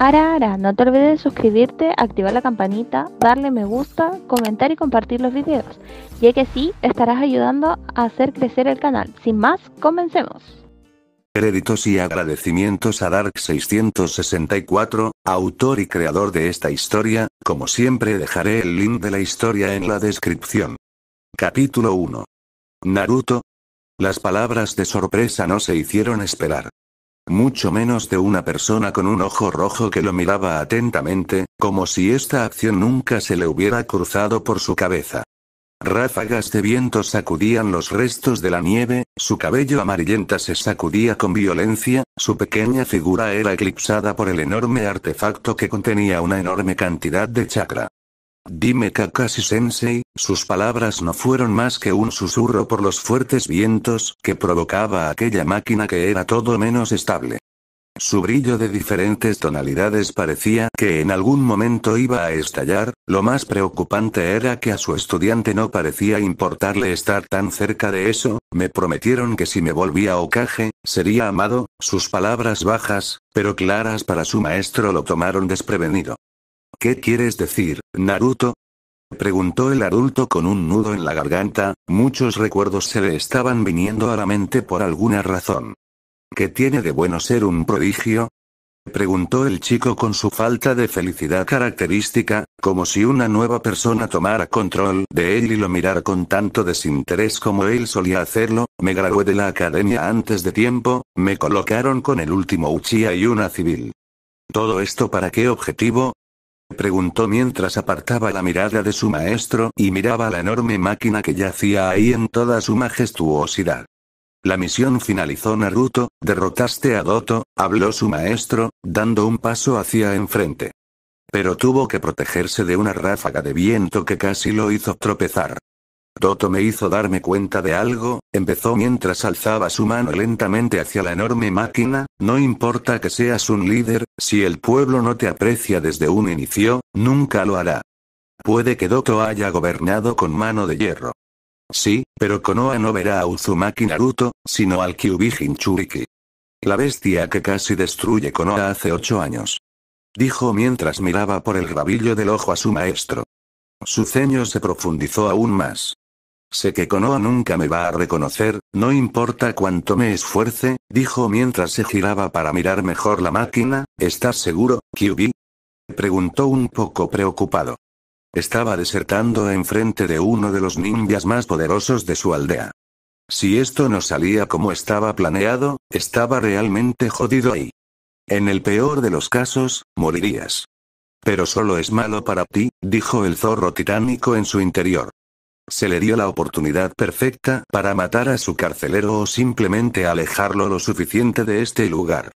Ara, ara, no te olvides de suscribirte, activar la campanita, darle me gusta, comentar y compartir los videos, ya que sí estarás ayudando a hacer crecer el canal. Sin más, comencemos. Créditos y agradecimientos a Dark664, autor y creador de esta historia, como siempre dejaré el link de la historia en la descripción. Capítulo 1. Naruto. Las palabras de sorpresa no se hicieron esperar mucho menos de una persona con un ojo rojo que lo miraba atentamente, como si esta acción nunca se le hubiera cruzado por su cabeza. Ráfagas de viento sacudían los restos de la nieve, su cabello amarillenta se sacudía con violencia, su pequeña figura era eclipsada por el enorme artefacto que contenía una enorme cantidad de chakra. Dime Kakashi-sensei, sus palabras no fueron más que un susurro por los fuertes vientos que provocaba aquella máquina que era todo menos estable. Su brillo de diferentes tonalidades parecía que en algún momento iba a estallar, lo más preocupante era que a su estudiante no parecía importarle estar tan cerca de eso, me prometieron que si me volvía Okage, sería amado, sus palabras bajas, pero claras para su maestro lo tomaron desprevenido. ¿Qué quieres decir, Naruto? Preguntó el adulto con un nudo en la garganta, muchos recuerdos se le estaban viniendo a la mente por alguna razón. ¿Qué tiene de bueno ser un prodigio? Preguntó el chico con su falta de felicidad característica, como si una nueva persona tomara control de él y lo mirara con tanto desinterés como él solía hacerlo, me gradué de la academia antes de tiempo, me colocaron con el último Uchiha y una civil. ¿Todo esto para qué objetivo? preguntó mientras apartaba la mirada de su maestro y miraba la enorme máquina que yacía ahí en toda su majestuosidad. La misión finalizó Naruto, derrotaste a Doto, habló su maestro, dando un paso hacia enfrente. Pero tuvo que protegerse de una ráfaga de viento que casi lo hizo tropezar. Toto me hizo darme cuenta de algo, empezó mientras alzaba su mano lentamente hacia la enorme máquina, no importa que seas un líder, si el pueblo no te aprecia desde un inicio, nunca lo hará. Puede que Doto haya gobernado con mano de hierro. Sí, pero Konoha no verá a Uzumaki Naruto, sino al Kyubi Hinchuriki. La bestia que casi destruye Konoha hace ocho años. Dijo mientras miraba por el rabillo del ojo a su maestro. Su ceño se profundizó aún más. Sé que Konoha nunca me va a reconocer, no importa cuánto me esfuerce, dijo mientras se giraba para mirar mejor la máquina, ¿estás seguro, Kyubi? Preguntó un poco preocupado. Estaba desertando enfrente de uno de los ninjas más poderosos de su aldea. Si esto no salía como estaba planeado, estaba realmente jodido ahí. En el peor de los casos, morirías. Pero solo es malo para ti, dijo el zorro titánico en su interior. Se le dio la oportunidad perfecta para matar a su carcelero o simplemente alejarlo lo suficiente de este lugar.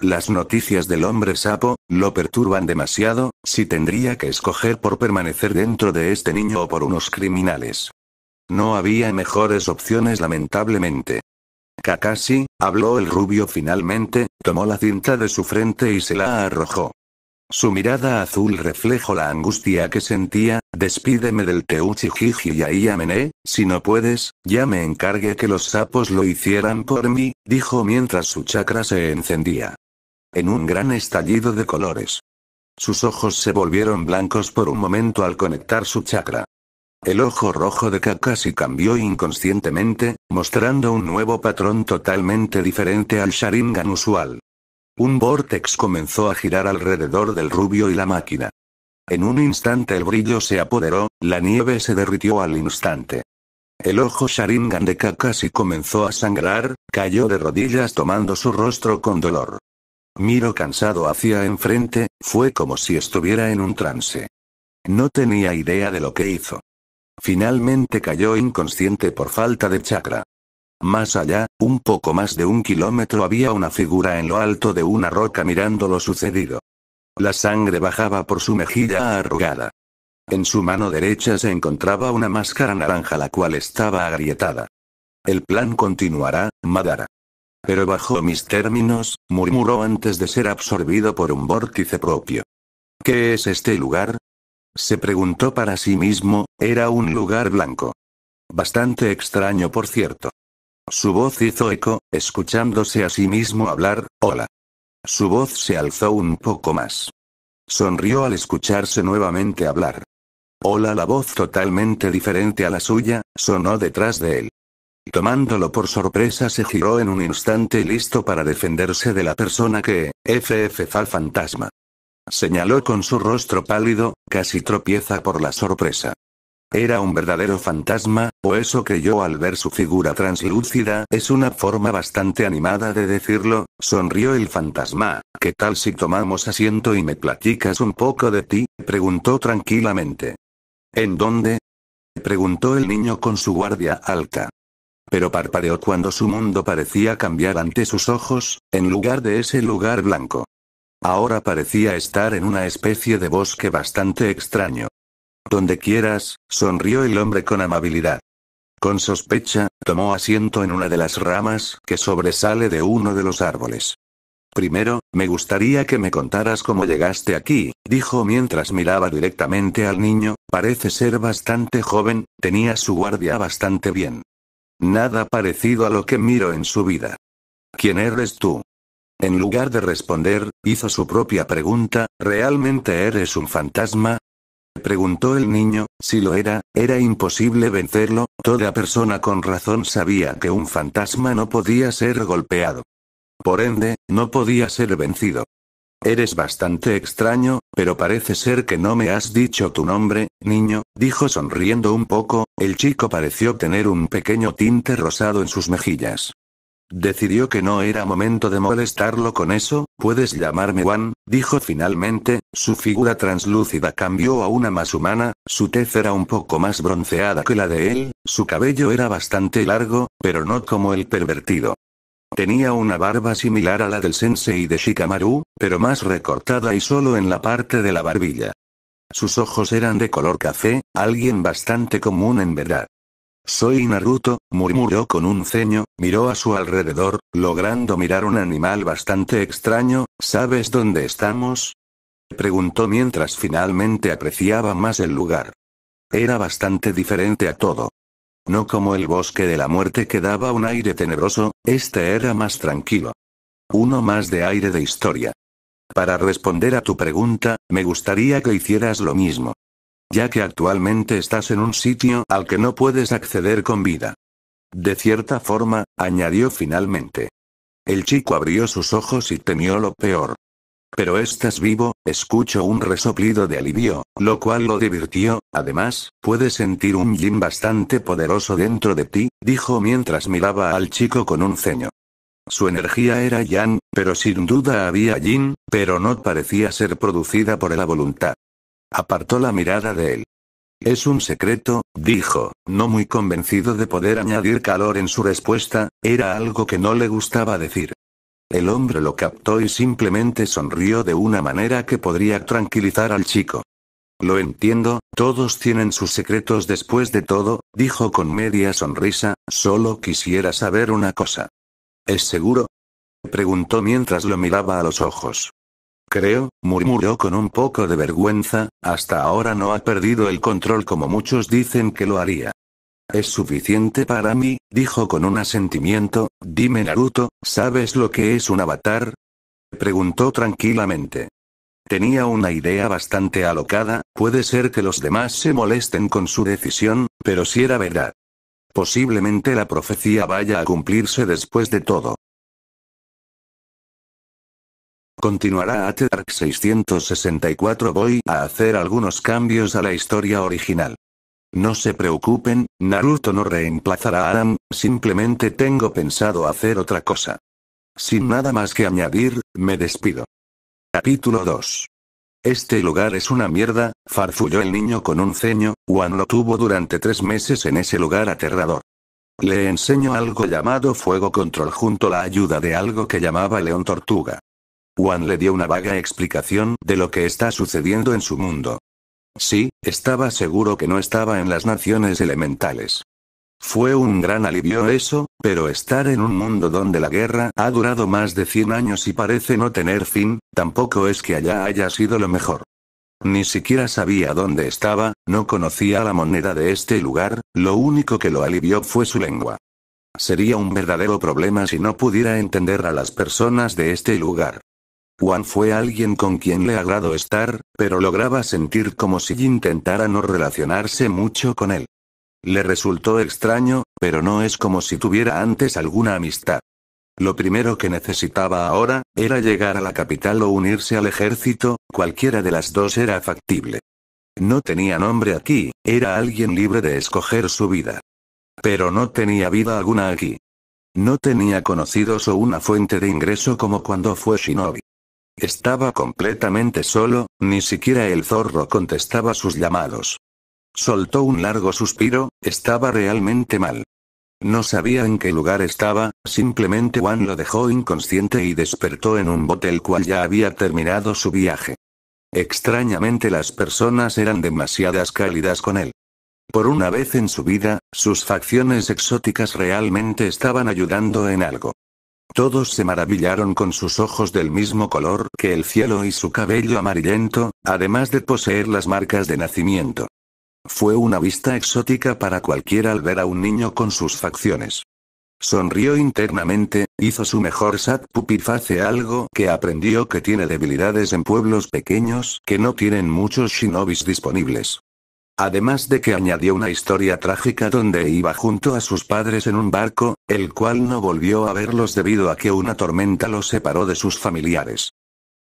Las noticias del hombre sapo, lo perturban demasiado, si tendría que escoger por permanecer dentro de este niño o por unos criminales. No había mejores opciones lamentablemente. Kakashi, habló el rubio finalmente, tomó la cinta de su frente y se la arrojó. Su mirada azul reflejó la angustia que sentía, despídeme del Teuchijiji y ahí amené, si no puedes, ya me encargue que los sapos lo hicieran por mí, dijo mientras su chakra se encendía. En un gran estallido de colores. Sus ojos se volvieron blancos por un momento al conectar su chakra. El ojo rojo de Kakashi cambió inconscientemente, mostrando un nuevo patrón totalmente diferente al Sharingan usual. Un vortex comenzó a girar alrededor del rubio y la máquina. En un instante el brillo se apoderó, la nieve se derritió al instante. El ojo Sharingan de Kakashi comenzó a sangrar, cayó de rodillas tomando su rostro con dolor. Miro cansado hacia enfrente, fue como si estuviera en un trance. No tenía idea de lo que hizo. Finalmente cayó inconsciente por falta de chakra. Más allá, un poco más de un kilómetro había una figura en lo alto de una roca mirando lo sucedido. La sangre bajaba por su mejilla arrugada. En su mano derecha se encontraba una máscara naranja la cual estaba agrietada. El plan continuará, Madara. Pero bajo mis términos, murmuró antes de ser absorbido por un vórtice propio. ¿Qué es este lugar? Se preguntó para sí mismo, era un lugar blanco. Bastante extraño por cierto. Su voz hizo eco, escuchándose a sí mismo hablar, hola. Su voz se alzó un poco más. Sonrió al escucharse nuevamente hablar. Hola, la voz totalmente diferente a la suya, sonó detrás de él. Tomándolo por sorpresa se giró en un instante listo para defenderse de la persona que, FF al Fantasma. Señaló con su rostro pálido, casi tropieza por la sorpresa. Era un verdadero fantasma, o eso creyó al ver su figura translúcida, es una forma bastante animada de decirlo, sonrió el fantasma. ¿Qué tal si tomamos asiento y me platicas un poco de ti? preguntó tranquilamente. ¿En dónde? preguntó el niño con su guardia alta. Pero parpadeó cuando su mundo parecía cambiar ante sus ojos, en lugar de ese lugar blanco. Ahora parecía estar en una especie de bosque bastante extraño. Donde quieras, sonrió el hombre con amabilidad. Con sospecha, tomó asiento en una de las ramas que sobresale de uno de los árboles. Primero, me gustaría que me contaras cómo llegaste aquí, dijo mientras miraba directamente al niño, parece ser bastante joven, tenía su guardia bastante bien. Nada parecido a lo que miro en su vida. ¿Quién eres tú? En lugar de responder, hizo su propia pregunta, ¿realmente eres un fantasma? preguntó el niño, si lo era, era imposible vencerlo, toda persona con razón sabía que un fantasma no podía ser golpeado. Por ende, no podía ser vencido. Eres bastante extraño, pero parece ser que no me has dicho tu nombre, niño, dijo sonriendo un poco, el chico pareció tener un pequeño tinte rosado en sus mejillas. Decidió que no era momento de molestarlo con eso, puedes llamarme Juan, dijo finalmente, su figura translúcida cambió a una más humana, su tez era un poco más bronceada que la de él, su cabello era bastante largo, pero no como el pervertido. Tenía una barba similar a la del sensei de Shikamaru, pero más recortada y solo en la parte de la barbilla. Sus ojos eran de color café, alguien bastante común en verdad. Soy Naruto, murmuró con un ceño, miró a su alrededor, logrando mirar un animal bastante extraño, ¿sabes dónde estamos? Preguntó mientras finalmente apreciaba más el lugar. Era bastante diferente a todo. No como el bosque de la muerte que daba un aire tenebroso, este era más tranquilo. Uno más de aire de historia. Para responder a tu pregunta, me gustaría que hicieras lo mismo ya que actualmente estás en un sitio al que no puedes acceder con vida. De cierta forma, añadió finalmente. El chico abrió sus ojos y temió lo peor. Pero estás vivo, escuchó un resoplido de alivio, lo cual lo divirtió, además, puedes sentir un yin bastante poderoso dentro de ti, dijo mientras miraba al chico con un ceño. Su energía era Yan, pero sin duda había yin, pero no parecía ser producida por la voluntad. Apartó la mirada de él. Es un secreto, dijo, no muy convencido de poder añadir calor en su respuesta, era algo que no le gustaba decir. El hombre lo captó y simplemente sonrió de una manera que podría tranquilizar al chico. Lo entiendo, todos tienen sus secretos después de todo, dijo con media sonrisa, solo quisiera saber una cosa. ¿Es seguro? preguntó mientras lo miraba a los ojos. Creo, murmuró con un poco de vergüenza, hasta ahora no ha perdido el control como muchos dicen que lo haría. Es suficiente para mí, dijo con un asentimiento, dime Naruto, ¿sabes lo que es un avatar? Preguntó tranquilamente. Tenía una idea bastante alocada, puede ser que los demás se molesten con su decisión, pero si era verdad. Posiblemente la profecía vaya a cumplirse después de todo. Continuará AT 664 Voy a hacer algunos cambios a la historia original. No se preocupen, Naruto no reemplazará a Adam, simplemente tengo pensado hacer otra cosa. Sin nada más que añadir, me despido. Capítulo 2. Este lugar es una mierda, farfulló el niño con un ceño, Juan lo tuvo durante tres meses en ese lugar aterrador. Le enseño algo llamado fuego control junto a la ayuda de algo que llamaba León Tortuga. Juan le dio una vaga explicación de lo que está sucediendo en su mundo. Sí, estaba seguro que no estaba en las naciones elementales. Fue un gran alivio eso, pero estar en un mundo donde la guerra ha durado más de 100 años y parece no tener fin, tampoco es que allá haya sido lo mejor. Ni siquiera sabía dónde estaba, no conocía la moneda de este lugar, lo único que lo alivió fue su lengua. Sería un verdadero problema si no pudiera entender a las personas de este lugar. Juan fue alguien con quien le agradó estar, pero lograba sentir como si intentara no relacionarse mucho con él. Le resultó extraño, pero no es como si tuviera antes alguna amistad. Lo primero que necesitaba ahora, era llegar a la capital o unirse al ejército, cualquiera de las dos era factible. No tenía nombre aquí, era alguien libre de escoger su vida. Pero no tenía vida alguna aquí. No tenía conocidos o una fuente de ingreso como cuando fue Shinobi. Estaba completamente solo, ni siquiera el zorro contestaba sus llamados. Soltó un largo suspiro, estaba realmente mal. No sabía en qué lugar estaba, simplemente Juan lo dejó inconsciente y despertó en un bote cual ya había terminado su viaje. Extrañamente las personas eran demasiadas cálidas con él. Por una vez en su vida, sus facciones exóticas realmente estaban ayudando en algo. Todos se maravillaron con sus ojos del mismo color que el cielo y su cabello amarillento, además de poseer las marcas de nacimiento. Fue una vista exótica para cualquiera al ver a un niño con sus facciones. Sonrió internamente, hizo su mejor pupi Face algo que aprendió que tiene debilidades en pueblos pequeños que no tienen muchos shinobis disponibles. Además de que añadió una historia trágica donde iba junto a sus padres en un barco, el cual no volvió a verlos debido a que una tormenta los separó de sus familiares.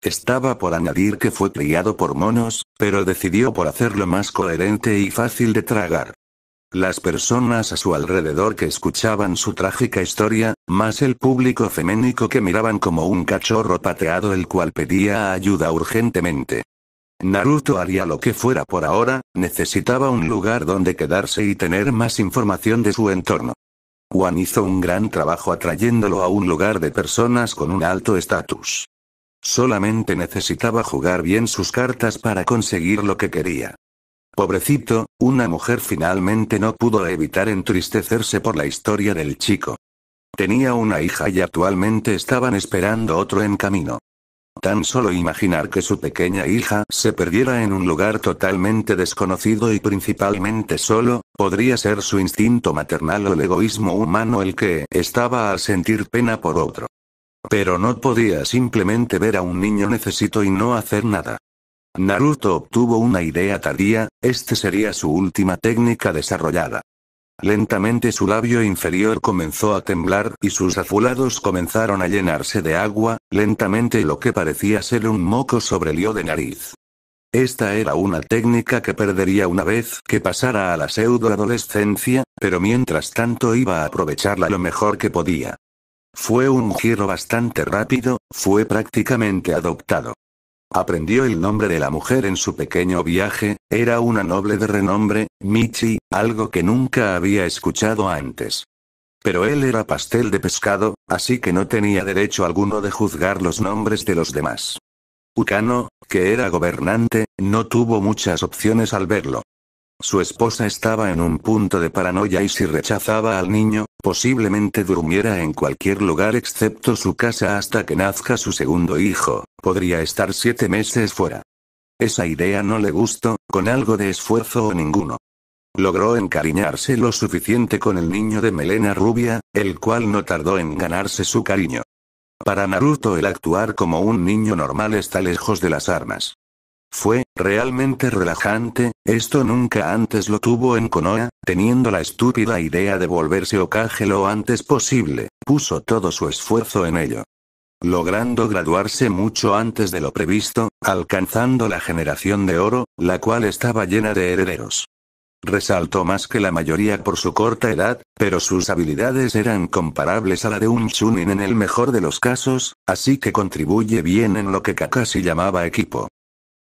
Estaba por añadir que fue criado por monos, pero decidió por hacerlo más coherente y fácil de tragar. Las personas a su alrededor que escuchaban su trágica historia, más el público feménico que miraban como un cachorro pateado el cual pedía ayuda urgentemente. Naruto haría lo que fuera por ahora, necesitaba un lugar donde quedarse y tener más información de su entorno. Juan hizo un gran trabajo atrayéndolo a un lugar de personas con un alto estatus. Solamente necesitaba jugar bien sus cartas para conseguir lo que quería. Pobrecito, una mujer finalmente no pudo evitar entristecerse por la historia del chico. Tenía una hija y actualmente estaban esperando otro en camino. Tan solo imaginar que su pequeña hija se perdiera en un lugar totalmente desconocido y principalmente solo, podría ser su instinto maternal o el egoísmo humano el que estaba a sentir pena por otro. Pero no podía simplemente ver a un niño necesito y no hacer nada. Naruto obtuvo una idea tardía, este sería su última técnica desarrollada. Lentamente su labio inferior comenzó a temblar y sus azulados comenzaron a llenarse de agua, lentamente lo que parecía ser un moco sobrelió de nariz. Esta era una técnica que perdería una vez que pasara a la pseudoadolescencia, pero mientras tanto iba a aprovecharla lo mejor que podía. Fue un giro bastante rápido, fue prácticamente adoptado. Aprendió el nombre de la mujer en su pequeño viaje, era una noble de renombre, Michi, algo que nunca había escuchado antes. Pero él era pastel de pescado, así que no tenía derecho alguno de juzgar los nombres de los demás. Ukano, que era gobernante, no tuvo muchas opciones al verlo. Su esposa estaba en un punto de paranoia y si rechazaba al niño, posiblemente durmiera en cualquier lugar excepto su casa hasta que nazca su segundo hijo, Podría estar siete meses fuera. Esa idea no le gustó, con algo de esfuerzo o ninguno. Logró encariñarse lo suficiente con el niño de melena rubia, el cual no tardó en ganarse su cariño. Para Naruto el actuar como un niño normal está lejos de las armas. Fue, realmente relajante, esto nunca antes lo tuvo en Konoha, teniendo la estúpida idea de volverse Okage lo antes posible, puso todo su esfuerzo en ello logrando graduarse mucho antes de lo previsto, alcanzando la generación de oro, la cual estaba llena de herederos. Resaltó más que la mayoría por su corta edad, pero sus habilidades eran comparables a la de un Chunin en el mejor de los casos, así que contribuye bien en lo que Kakashi llamaba equipo.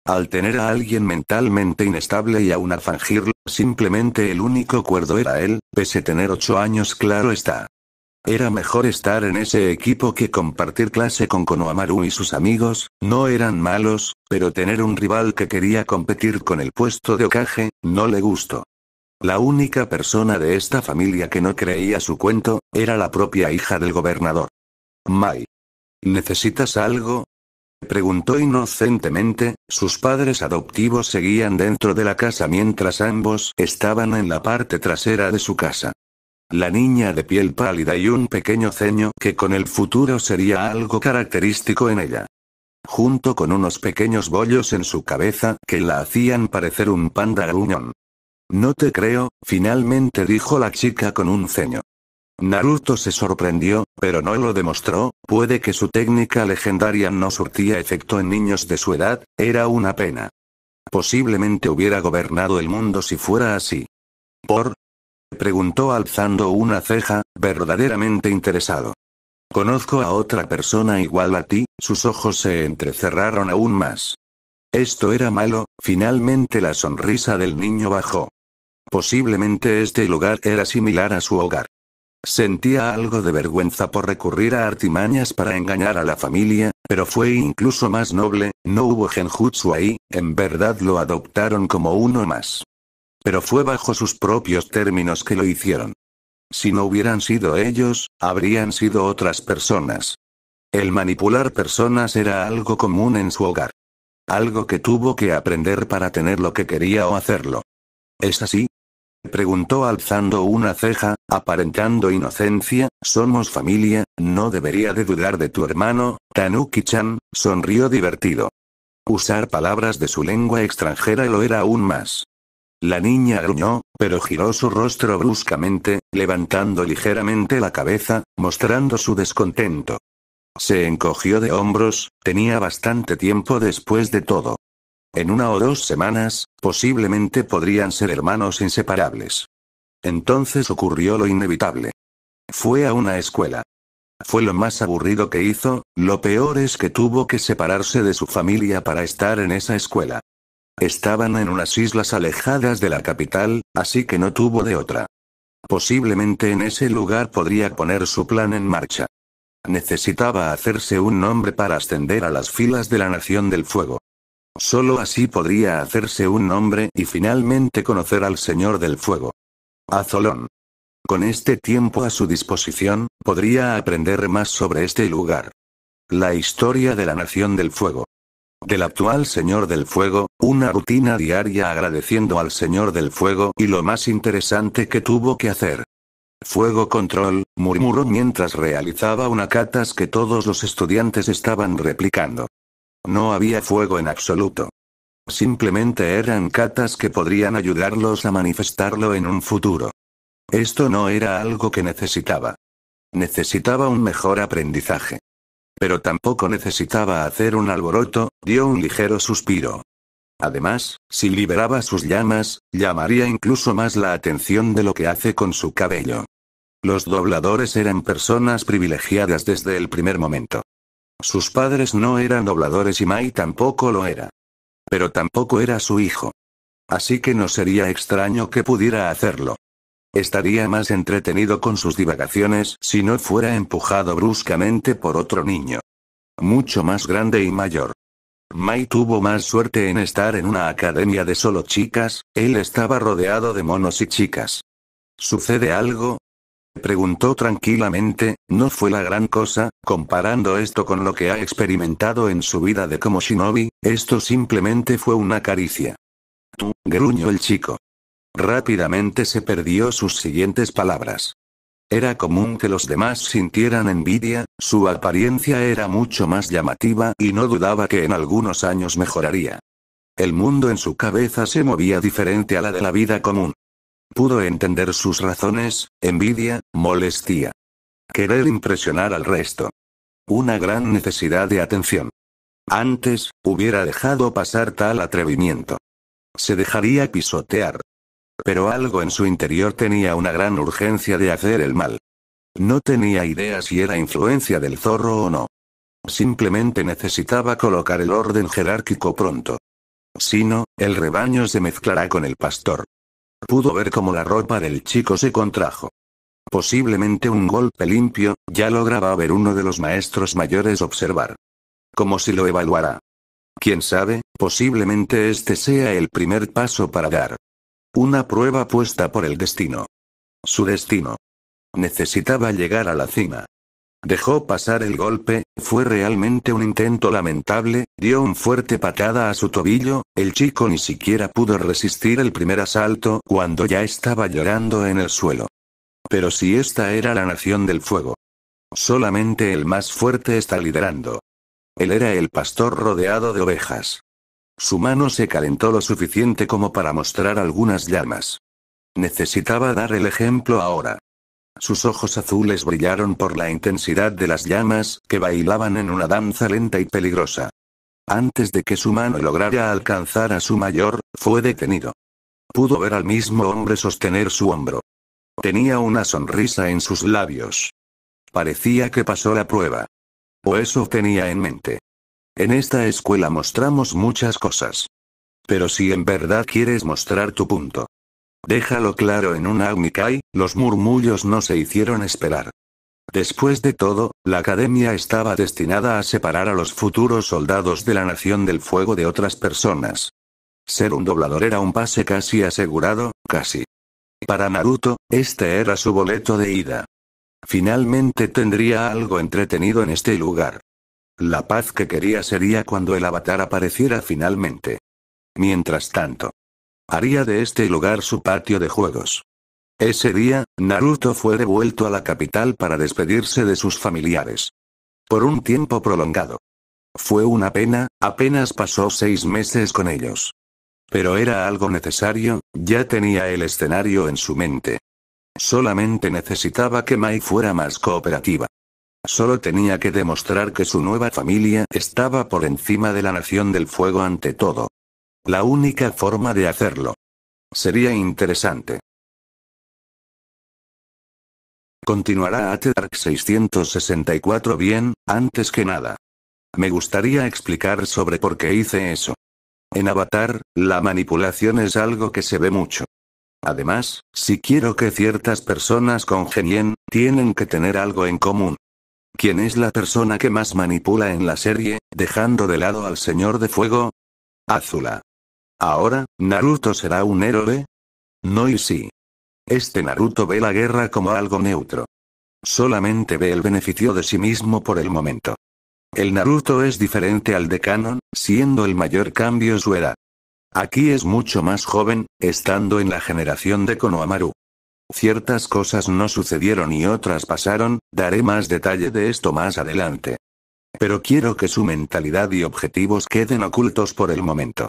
Al tener a alguien mentalmente inestable y a un simplemente el único cuerdo era él, pese tener ocho años claro está. Era mejor estar en ese equipo que compartir clase con Konohamaru y sus amigos, no eran malos, pero tener un rival que quería competir con el puesto de ocaje, no le gustó. La única persona de esta familia que no creía su cuento, era la propia hija del gobernador. Mai. ¿Necesitas algo? Preguntó inocentemente, sus padres adoptivos seguían dentro de la casa mientras ambos estaban en la parte trasera de su casa la niña de piel pálida y un pequeño ceño que con el futuro sería algo característico en ella. Junto con unos pequeños bollos en su cabeza que la hacían parecer un panda unión. No te creo, finalmente dijo la chica con un ceño. Naruto se sorprendió, pero no lo demostró, puede que su técnica legendaria no surtía efecto en niños de su edad, era una pena. Posiblemente hubiera gobernado el mundo si fuera así. Por, preguntó alzando una ceja, verdaderamente interesado. Conozco a otra persona igual a ti, sus ojos se entrecerraron aún más. Esto era malo, finalmente la sonrisa del niño bajó. Posiblemente este lugar era similar a su hogar. Sentía algo de vergüenza por recurrir a artimañas para engañar a la familia, pero fue incluso más noble, no hubo genjutsu ahí, en verdad lo adoptaron como uno más. Pero fue bajo sus propios términos que lo hicieron. Si no hubieran sido ellos, habrían sido otras personas. El manipular personas era algo común en su hogar. Algo que tuvo que aprender para tener lo que quería o hacerlo. ¿Es así? Preguntó alzando una ceja, aparentando inocencia, somos familia, no debería de dudar de tu hermano, Tanuki-chan, sonrió divertido. Usar palabras de su lengua extranjera lo era aún más. La niña gruñó, pero giró su rostro bruscamente, levantando ligeramente la cabeza, mostrando su descontento. Se encogió de hombros, tenía bastante tiempo después de todo. En una o dos semanas, posiblemente podrían ser hermanos inseparables. Entonces ocurrió lo inevitable. Fue a una escuela. Fue lo más aburrido que hizo, lo peor es que tuvo que separarse de su familia para estar en esa escuela. Estaban en unas islas alejadas de la capital, así que no tuvo de otra. Posiblemente en ese lugar podría poner su plan en marcha. Necesitaba hacerse un nombre para ascender a las filas de la Nación del Fuego. Solo así podría hacerse un nombre y finalmente conocer al Señor del Fuego. Azolón. Con este tiempo a su disposición, podría aprender más sobre este lugar. La historia de la Nación del Fuego del actual Señor del Fuego, una rutina diaria agradeciendo al Señor del Fuego y lo más interesante que tuvo que hacer. Fuego control, murmuró mientras realizaba una catas que todos los estudiantes estaban replicando. No había fuego en absoluto. Simplemente eran catas que podrían ayudarlos a manifestarlo en un futuro. Esto no era algo que necesitaba. Necesitaba un mejor aprendizaje. Pero tampoco necesitaba hacer un alboroto, dio un ligero suspiro. Además, si liberaba sus llamas, llamaría incluso más la atención de lo que hace con su cabello. Los dobladores eran personas privilegiadas desde el primer momento. Sus padres no eran dobladores y Mai tampoco lo era. Pero tampoco era su hijo. Así que no sería extraño que pudiera hacerlo. Estaría más entretenido con sus divagaciones si no fuera empujado bruscamente por otro niño. Mucho más grande y mayor. Mai tuvo más suerte en estar en una academia de solo chicas, él estaba rodeado de monos y chicas. ¿Sucede algo? Preguntó tranquilamente, no fue la gran cosa, comparando esto con lo que ha experimentado en su vida de como shinobi, esto simplemente fue una caricia. Tú, gruñó el chico. Rápidamente se perdió sus siguientes palabras. Era común que los demás sintieran envidia, su apariencia era mucho más llamativa y no dudaba que en algunos años mejoraría. El mundo en su cabeza se movía diferente a la de la vida común. Pudo entender sus razones, envidia, molestia. Querer impresionar al resto. Una gran necesidad de atención. Antes, hubiera dejado pasar tal atrevimiento. Se dejaría pisotear, pero algo en su interior tenía una gran urgencia de hacer el mal. No tenía idea si era influencia del zorro o no. Simplemente necesitaba colocar el orden jerárquico pronto. Si no, el rebaño se mezclará con el pastor. Pudo ver cómo la ropa del chico se contrajo. Posiblemente un golpe limpio, ya lograba ver uno de los maestros mayores observar. Como si lo evaluara. Quién sabe, posiblemente este sea el primer paso para dar una prueba puesta por el destino. Su destino. Necesitaba llegar a la cima. Dejó pasar el golpe, fue realmente un intento lamentable, dio un fuerte patada a su tobillo, el chico ni siquiera pudo resistir el primer asalto cuando ya estaba llorando en el suelo. Pero si esta era la nación del fuego. Solamente el más fuerte está liderando. Él era el pastor rodeado de ovejas. Su mano se calentó lo suficiente como para mostrar algunas llamas. Necesitaba dar el ejemplo ahora. Sus ojos azules brillaron por la intensidad de las llamas, que bailaban en una danza lenta y peligrosa. Antes de que su mano lograra alcanzar a su mayor, fue detenido. Pudo ver al mismo hombre sostener su hombro. Tenía una sonrisa en sus labios. Parecía que pasó la prueba. O eso tenía en mente. En esta escuela mostramos muchas cosas. Pero si en verdad quieres mostrar tu punto. Déjalo claro en un Aumikai, los murmullos no se hicieron esperar. Después de todo, la academia estaba destinada a separar a los futuros soldados de la Nación del Fuego de otras personas. Ser un doblador era un pase casi asegurado, casi. Para Naruto, este era su boleto de ida. Finalmente tendría algo entretenido en este lugar. La paz que quería sería cuando el avatar apareciera finalmente. Mientras tanto, haría de este lugar su patio de juegos. Ese día, Naruto fue devuelto a la capital para despedirse de sus familiares. Por un tiempo prolongado. Fue una pena, apenas pasó seis meses con ellos. Pero era algo necesario, ya tenía el escenario en su mente. Solamente necesitaba que Mai fuera más cooperativa. Solo tenía que demostrar que su nueva familia estaba por encima de la Nación del Fuego ante todo. La única forma de hacerlo. Sería interesante. Continuará Dark 664 bien, antes que nada. Me gustaría explicar sobre por qué hice eso. En Avatar, la manipulación es algo que se ve mucho. Además, si quiero que ciertas personas congenien, tienen que tener algo en común. ¿Quién es la persona que más manipula en la serie, dejando de lado al Señor de Fuego? Azula. Ahora, ¿Naruto será un héroe? No y sí. Este Naruto ve la guerra como algo neutro. Solamente ve el beneficio de sí mismo por el momento. El Naruto es diferente al de Canon, siendo el mayor cambio su edad. Aquí es mucho más joven, estando en la generación de Konohamaru. Ciertas cosas no sucedieron y otras pasaron, daré más detalle de esto más adelante. Pero quiero que su mentalidad y objetivos queden ocultos por el momento.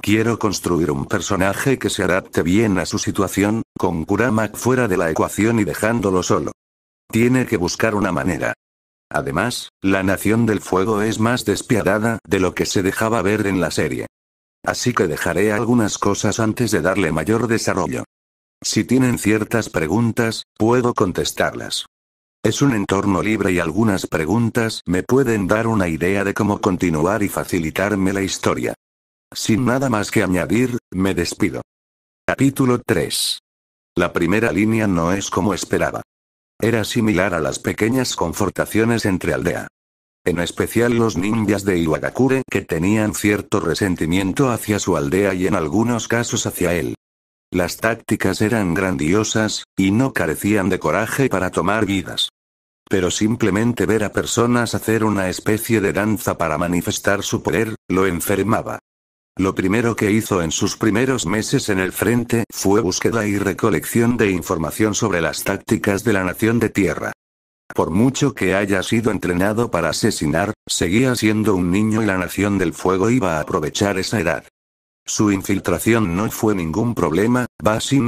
Quiero construir un personaje que se adapte bien a su situación, con Kurama fuera de la ecuación y dejándolo solo. Tiene que buscar una manera. Además, la Nación del Fuego es más despiadada de lo que se dejaba ver en la serie. Así que dejaré algunas cosas antes de darle mayor desarrollo. Si tienen ciertas preguntas, puedo contestarlas. Es un entorno libre y algunas preguntas me pueden dar una idea de cómo continuar y facilitarme la historia. Sin nada más que añadir, me despido. Capítulo 3. La primera línea no es como esperaba. Era similar a las pequeñas confortaciones entre aldea. En especial los ninjas de Iwagakure que tenían cierto resentimiento hacia su aldea y en algunos casos hacia él. Las tácticas eran grandiosas, y no carecían de coraje para tomar vidas. Pero simplemente ver a personas hacer una especie de danza para manifestar su poder, lo enfermaba. Lo primero que hizo en sus primeros meses en el frente fue búsqueda y recolección de información sobre las tácticas de la nación de tierra. Por mucho que haya sido entrenado para asesinar, seguía siendo un niño y la nación del fuego iba a aprovechar esa edad. Su infiltración no fue ningún problema,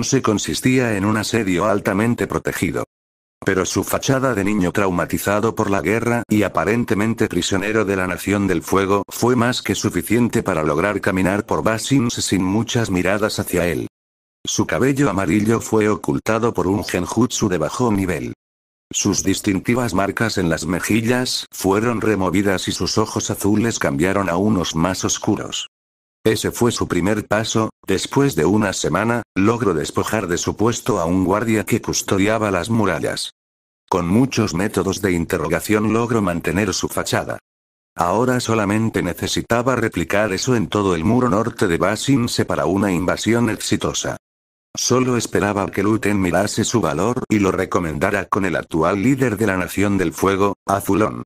se consistía en un asedio altamente protegido. Pero su fachada de niño traumatizado por la guerra y aparentemente prisionero de la Nación del Fuego fue más que suficiente para lograr caminar por Basins sin muchas miradas hacia él. Su cabello amarillo fue ocultado por un genjutsu de bajo nivel. Sus distintivas marcas en las mejillas fueron removidas y sus ojos azules cambiaron a unos más oscuros. Ese fue su primer paso, después de una semana, logró despojar de su puesto a un guardia que custodiaba las murallas. Con muchos métodos de interrogación logró mantener su fachada. Ahora solamente necesitaba replicar eso en todo el muro norte de Basinse para una invasión exitosa. Solo esperaba que Luten mirase su valor y lo recomendara con el actual líder de la Nación del Fuego, Azulón.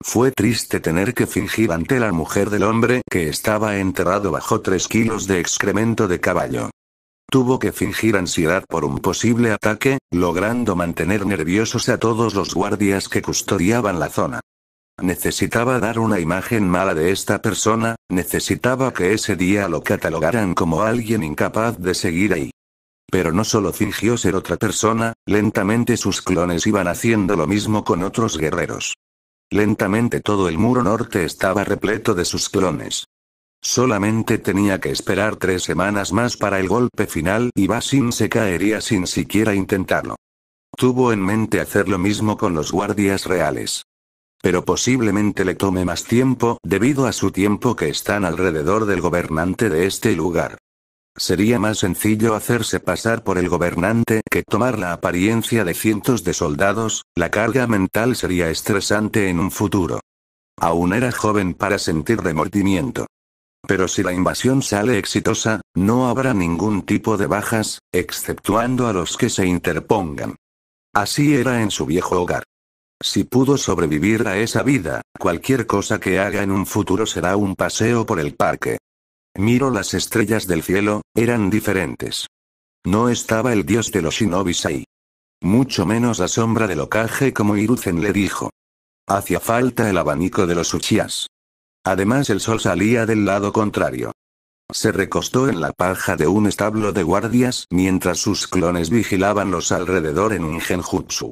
Fue triste tener que fingir ante la mujer del hombre que estaba enterrado bajo tres kilos de excremento de caballo. Tuvo que fingir ansiedad por un posible ataque, logrando mantener nerviosos a todos los guardias que custodiaban la zona. Necesitaba dar una imagen mala de esta persona, necesitaba que ese día lo catalogaran como alguien incapaz de seguir ahí. Pero no solo fingió ser otra persona, lentamente sus clones iban haciendo lo mismo con otros guerreros. Lentamente todo el muro norte estaba repleto de sus clones. Solamente tenía que esperar tres semanas más para el golpe final y Basin se caería sin siquiera intentarlo. Tuvo en mente hacer lo mismo con los guardias reales. Pero posiblemente le tome más tiempo debido a su tiempo que están alrededor del gobernante de este lugar. Sería más sencillo hacerse pasar por el gobernante que tomar la apariencia de cientos de soldados, la carga mental sería estresante en un futuro. Aún era joven para sentir remordimiento. Pero si la invasión sale exitosa, no habrá ningún tipo de bajas, exceptuando a los que se interpongan. Así era en su viejo hogar. Si pudo sobrevivir a esa vida, cualquier cosa que haga en un futuro será un paseo por el parque. Miro las estrellas del cielo, eran diferentes. No estaba el dios de los shinobis ahí. Mucho menos la sombra del ocaje como Iruzen le dijo. Hacía falta el abanico de los uchias. Además el sol salía del lado contrario. Se recostó en la paja de un establo de guardias mientras sus clones vigilaban los alrededor en un genjutsu.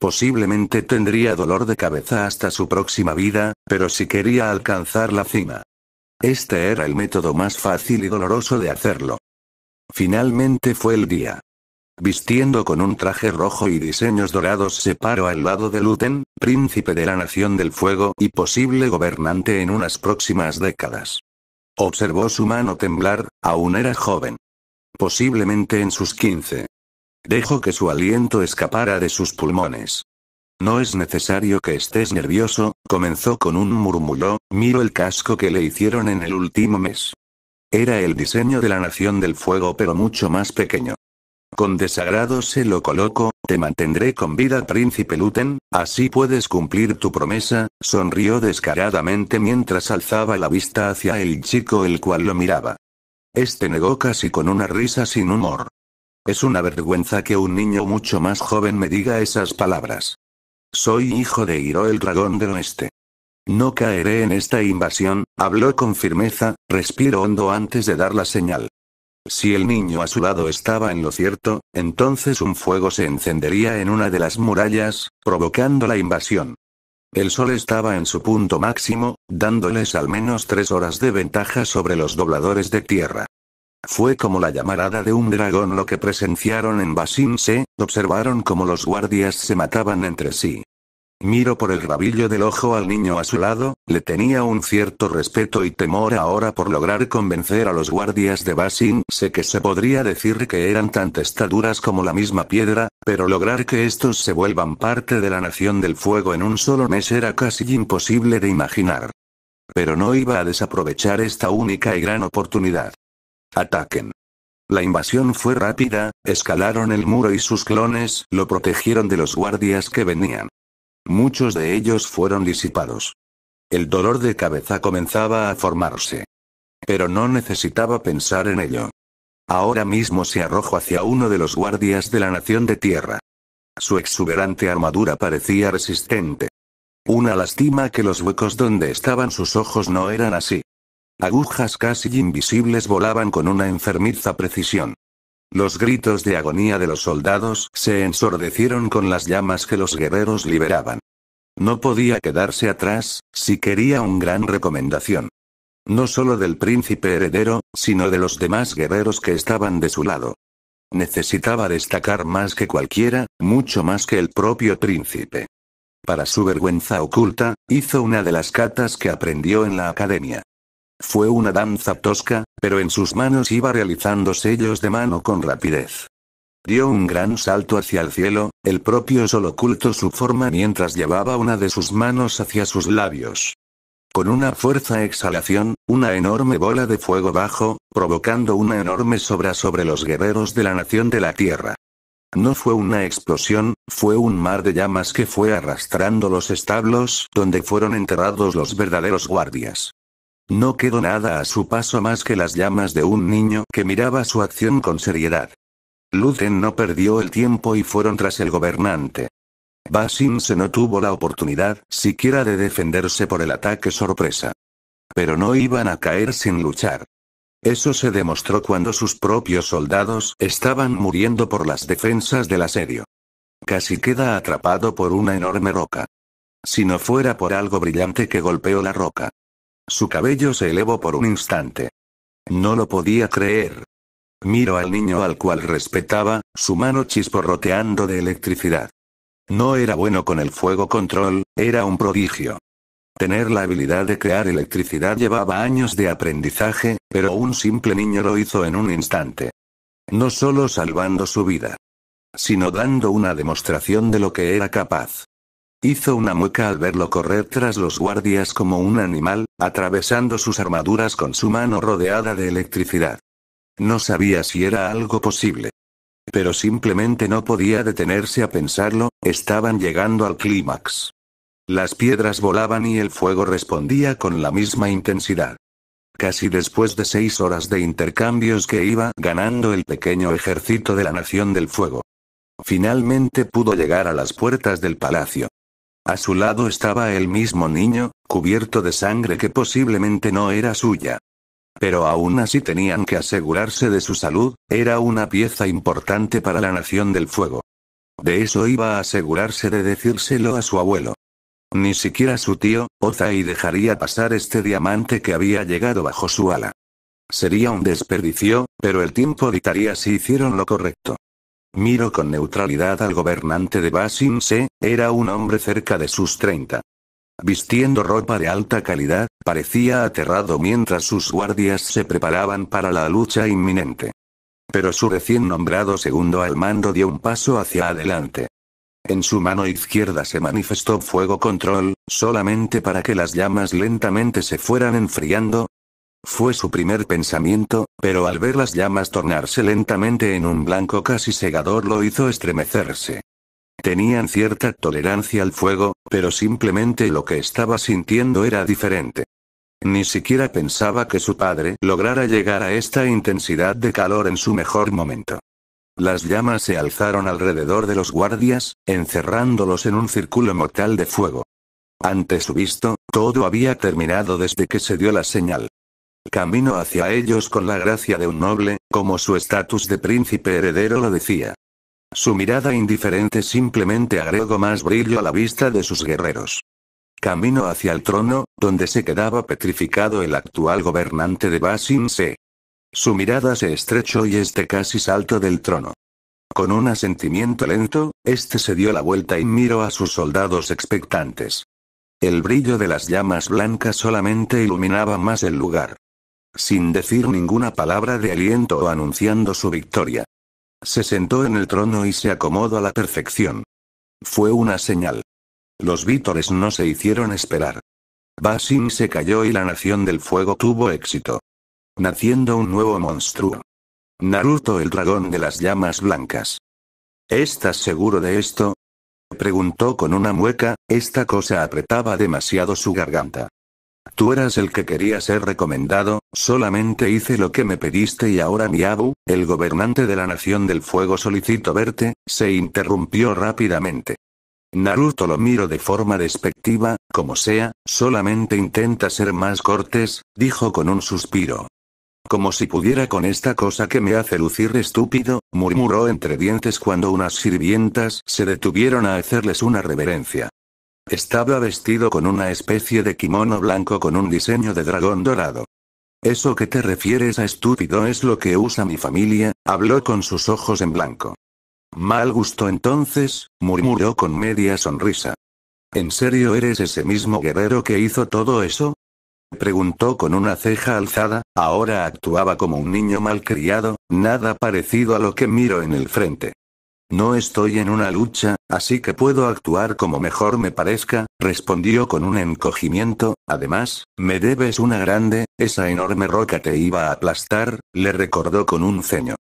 Posiblemente tendría dolor de cabeza hasta su próxima vida, pero si quería alcanzar la cima, este era el método más fácil y doloroso de hacerlo. Finalmente fue el día. Vistiendo con un traje rojo y diseños dorados se paró al lado de Luten, príncipe de la Nación del Fuego y posible gobernante en unas próximas décadas. Observó su mano temblar, aún era joven. Posiblemente en sus quince. Dejó que su aliento escapara de sus pulmones. No es necesario que estés nervioso, comenzó con un murmullo, miro el casco que le hicieron en el último mes. Era el diseño de la Nación del Fuego pero mucho más pequeño. Con desagrado se lo coloco, te mantendré con vida príncipe Luten, así puedes cumplir tu promesa, sonrió descaradamente mientras alzaba la vista hacia el chico el cual lo miraba. Este negó casi con una risa sin humor. Es una vergüenza que un niño mucho más joven me diga esas palabras. Soy hijo de Hiro el dragón del oeste. No caeré en esta invasión, habló con firmeza, respiro hondo antes de dar la señal. Si el niño a su lado estaba en lo cierto, entonces un fuego se encendería en una de las murallas, provocando la invasión. El sol estaba en su punto máximo, dándoles al menos tres horas de ventaja sobre los dobladores de tierra. Fue como la llamarada de un dragón lo que presenciaron en Basin observaron como los guardias se mataban entre sí. Miro por el rabillo del ojo al niño a su lado, le tenía un cierto respeto y temor ahora por lograr convencer a los guardias de Basin. que se podría decir que eran tan testaduras como la misma piedra, pero lograr que estos se vuelvan parte de la nación del fuego en un solo mes era casi imposible de imaginar. Pero no iba a desaprovechar esta única y gran oportunidad. Ataquen. La invasión fue rápida, escalaron el muro y sus clones lo protegieron de los guardias que venían. Muchos de ellos fueron disipados. El dolor de cabeza comenzaba a formarse. Pero no necesitaba pensar en ello. Ahora mismo se arrojó hacia uno de los guardias de la nación de tierra. Su exuberante armadura parecía resistente. Una lástima que los huecos donde estaban sus ojos no eran así. Agujas casi invisibles volaban con una enfermiza precisión. Los gritos de agonía de los soldados se ensordecieron con las llamas que los guerreros liberaban. No podía quedarse atrás, si quería un gran recomendación. No solo del príncipe heredero, sino de los demás guerreros que estaban de su lado. Necesitaba destacar más que cualquiera, mucho más que el propio príncipe. Para su vergüenza oculta, hizo una de las catas que aprendió en la academia. Fue una danza tosca, pero en sus manos iba realizando sellos de mano con rapidez. Dio un gran salto hacia el cielo, el propio sol ocultó su forma mientras llevaba una de sus manos hacia sus labios. Con una fuerza exhalación, una enorme bola de fuego bajo, provocando una enorme sobra sobre los guerreros de la nación de la Tierra. No fue una explosión, fue un mar de llamas que fue arrastrando los establos donde fueron enterrados los verdaderos guardias. No quedó nada a su paso más que las llamas de un niño que miraba su acción con seriedad. Luden no perdió el tiempo y fueron tras el gobernante. se no tuvo la oportunidad siquiera de defenderse por el ataque sorpresa. Pero no iban a caer sin luchar. Eso se demostró cuando sus propios soldados estaban muriendo por las defensas del asedio. Casi queda atrapado por una enorme roca. Si no fuera por algo brillante que golpeó la roca, su cabello se elevó por un instante. No lo podía creer. Miro al niño al cual respetaba, su mano chisporroteando de electricidad. No era bueno con el fuego control, era un prodigio. Tener la habilidad de crear electricidad llevaba años de aprendizaje, pero un simple niño lo hizo en un instante. No solo salvando su vida, sino dando una demostración de lo que era capaz. Hizo una mueca al verlo correr tras los guardias como un animal, atravesando sus armaduras con su mano rodeada de electricidad. No sabía si era algo posible. Pero simplemente no podía detenerse a pensarlo, estaban llegando al clímax. Las piedras volaban y el fuego respondía con la misma intensidad. Casi después de seis horas de intercambios que iba ganando el pequeño ejército de la Nación del Fuego. Finalmente pudo llegar a las puertas del palacio. A su lado estaba el mismo niño, cubierto de sangre que posiblemente no era suya. Pero aún así tenían que asegurarse de su salud, era una pieza importante para la Nación del Fuego. De eso iba a asegurarse de decírselo a su abuelo. Ni siquiera su tío, Ozai dejaría pasar este diamante que había llegado bajo su ala. Sería un desperdicio, pero el tiempo dictaría si hicieron lo correcto. Miro con neutralidad al gobernante de Basin era un hombre cerca de sus 30. Vistiendo ropa de alta calidad, parecía aterrado mientras sus guardias se preparaban para la lucha inminente. Pero su recién nombrado segundo al mando dio un paso hacia adelante. En su mano izquierda se manifestó fuego control, solamente para que las llamas lentamente se fueran enfriando, fue su primer pensamiento, pero al ver las llamas tornarse lentamente en un blanco casi segador lo hizo estremecerse. Tenían cierta tolerancia al fuego, pero simplemente lo que estaba sintiendo era diferente. Ni siquiera pensaba que su padre lograra llegar a esta intensidad de calor en su mejor momento. Las llamas se alzaron alrededor de los guardias, encerrándolos en un círculo mortal de fuego. Ante su visto, todo había terminado desde que se dio la señal. Camino hacia ellos con la gracia de un noble, como su estatus de príncipe heredero lo decía. Su mirada indiferente simplemente agregó más brillo a la vista de sus guerreros. Camino hacia el trono, donde se quedaba petrificado el actual gobernante de Basin Su mirada se estrechó y este casi saltó del trono. Con un asentimiento lento, este se dio la vuelta y miró a sus soldados expectantes. El brillo de las llamas blancas solamente iluminaba más el lugar sin decir ninguna palabra de aliento o anunciando su victoria. Se sentó en el trono y se acomodó a la perfección. Fue una señal. Los vítores no se hicieron esperar. Basin se cayó y la Nación del Fuego tuvo éxito. Naciendo un nuevo monstruo. Naruto el dragón de las llamas blancas. ¿Estás seguro de esto? Preguntó con una mueca, esta cosa apretaba demasiado su garganta. Tú eras el que quería ser recomendado, solamente hice lo que me pediste y ahora mi Abu, el gobernante de la Nación del Fuego solicito verte, se interrumpió rápidamente. Naruto lo miro de forma despectiva, como sea, solamente intenta ser más cortés, dijo con un suspiro. Como si pudiera con esta cosa que me hace lucir estúpido, murmuró entre dientes cuando unas sirvientas se detuvieron a hacerles una reverencia. Estaba vestido con una especie de kimono blanco con un diseño de dragón dorado. Eso que te refieres a estúpido es lo que usa mi familia, habló con sus ojos en blanco. Mal gusto entonces, murmuró con media sonrisa. ¿En serio eres ese mismo guerrero que hizo todo eso? preguntó con una ceja alzada, ahora actuaba como un niño malcriado, nada parecido a lo que miro en el frente. No estoy en una lucha, así que puedo actuar como mejor me parezca, respondió con un encogimiento, además, me debes una grande, esa enorme roca te iba a aplastar, le recordó con un ceño.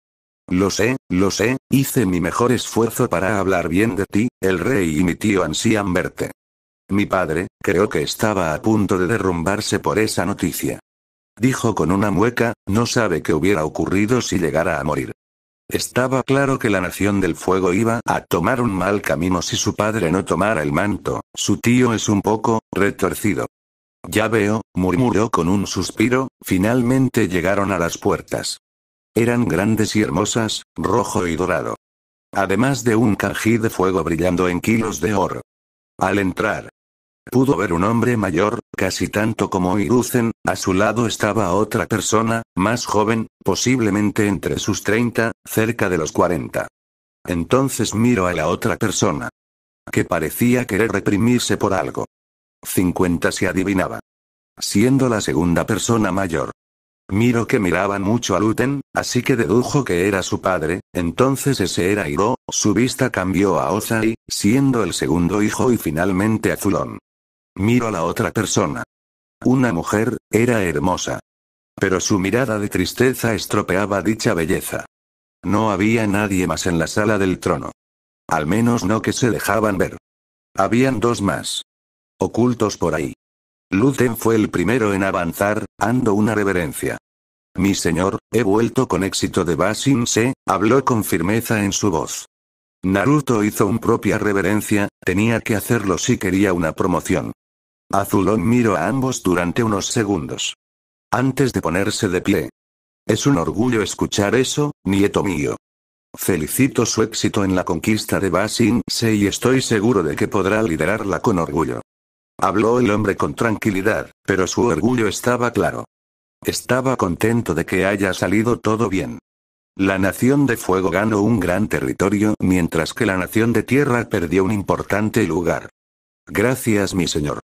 Lo sé, lo sé, hice mi mejor esfuerzo para hablar bien de ti, el rey y mi tío ansían verte. Mi padre, creo que estaba a punto de derrumbarse por esa noticia. Dijo con una mueca, no sabe qué hubiera ocurrido si llegara a morir. Estaba claro que la Nación del Fuego iba a tomar un mal camino si su padre no tomara el manto, su tío es un poco retorcido. Ya veo, murmuró con un suspiro, finalmente llegaron a las puertas. Eran grandes y hermosas, rojo y dorado. Además de un cají de fuego brillando en kilos de oro. Al entrar, Pudo ver un hombre mayor, casi tanto como Iruzen, a su lado estaba otra persona, más joven, posiblemente entre sus 30, cerca de los 40. Entonces miro a la otra persona. Que parecía querer reprimirse por algo. 50 se adivinaba. Siendo la segunda persona mayor. Miro que miraban mucho a Luten, así que dedujo que era su padre, entonces ese era Hiro, su vista cambió a Ozai, siendo el segundo hijo y finalmente a Miro a la otra persona. Una mujer, era hermosa. Pero su mirada de tristeza estropeaba dicha belleza. No había nadie más en la sala del trono. Al menos no que se dejaban ver. Habían dos más. Ocultos por ahí. Luten fue el primero en avanzar, dando una reverencia. Mi señor, he vuelto con éxito de Basin habló con firmeza en su voz. Naruto hizo un propia reverencia, tenía que hacerlo si quería una promoción. Azulón miró a ambos durante unos segundos. Antes de ponerse de pie. Es un orgullo escuchar eso, nieto mío. Felicito su éxito en la conquista de sé y estoy seguro de que podrá liderarla con orgullo. Habló el hombre con tranquilidad, pero su orgullo estaba claro. Estaba contento de que haya salido todo bien. La nación de fuego ganó un gran territorio, mientras que la nación de tierra perdió un importante lugar. Gracias mi señor.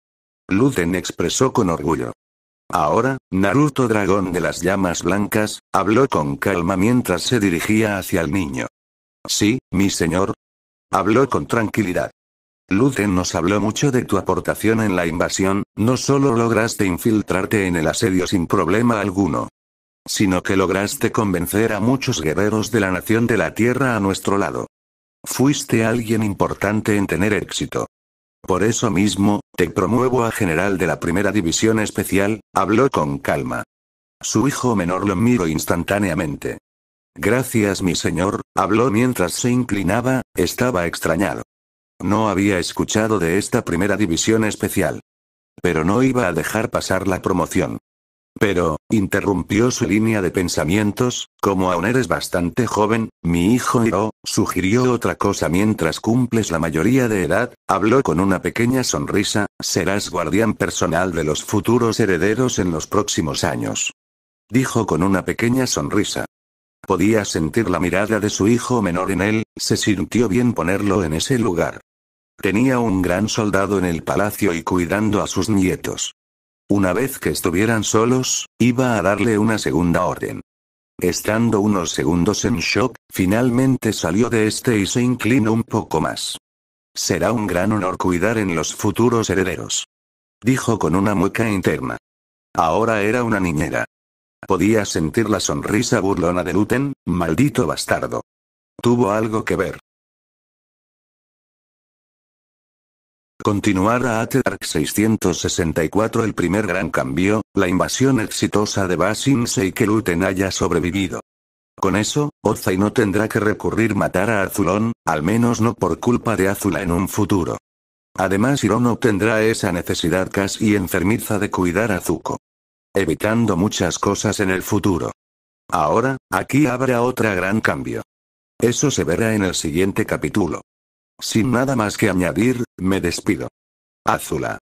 Luden expresó con orgullo. Ahora, Naruto Dragón de las Llamas Blancas, habló con calma mientras se dirigía hacia el niño. Sí, mi señor. Habló con tranquilidad. Luden nos habló mucho de tu aportación en la invasión, no solo lograste infiltrarte en el asedio sin problema alguno, sino que lograste convencer a muchos guerreros de la nación de la Tierra a nuestro lado. Fuiste alguien importante en tener éxito. Por eso mismo, te promuevo a general de la primera división especial, habló con calma. Su hijo menor lo miró instantáneamente. Gracias mi señor, habló mientras se inclinaba, estaba extrañado. No había escuchado de esta primera división especial. Pero no iba a dejar pasar la promoción. Pero, interrumpió su línea de pensamientos, como aún eres bastante joven, mi hijo yo, sugirió otra cosa mientras cumples la mayoría de edad, habló con una pequeña sonrisa, serás guardián personal de los futuros herederos en los próximos años. Dijo con una pequeña sonrisa. Podía sentir la mirada de su hijo menor en él, se sintió bien ponerlo en ese lugar. Tenía un gran soldado en el palacio y cuidando a sus nietos. Una vez que estuvieran solos, iba a darle una segunda orden. Estando unos segundos en shock, finalmente salió de este y se inclinó un poco más. Será un gran honor cuidar en los futuros herederos. Dijo con una mueca interna. Ahora era una niñera. Podía sentir la sonrisa burlona de Luten, maldito bastardo. Tuvo algo que ver. Continuará a 664 El primer gran cambio, la invasión exitosa de Basinse y que Luten haya sobrevivido. Con eso, Ozai no tendrá que recurrir matar a Azulón, al menos no por culpa de Azula en un futuro. Además Iron tendrá esa necesidad casi enfermiza de cuidar a Zuko. Evitando muchas cosas en el futuro. Ahora, aquí habrá otra gran cambio. Eso se verá en el siguiente capítulo. Sin nada más que añadir, me despido. Azula.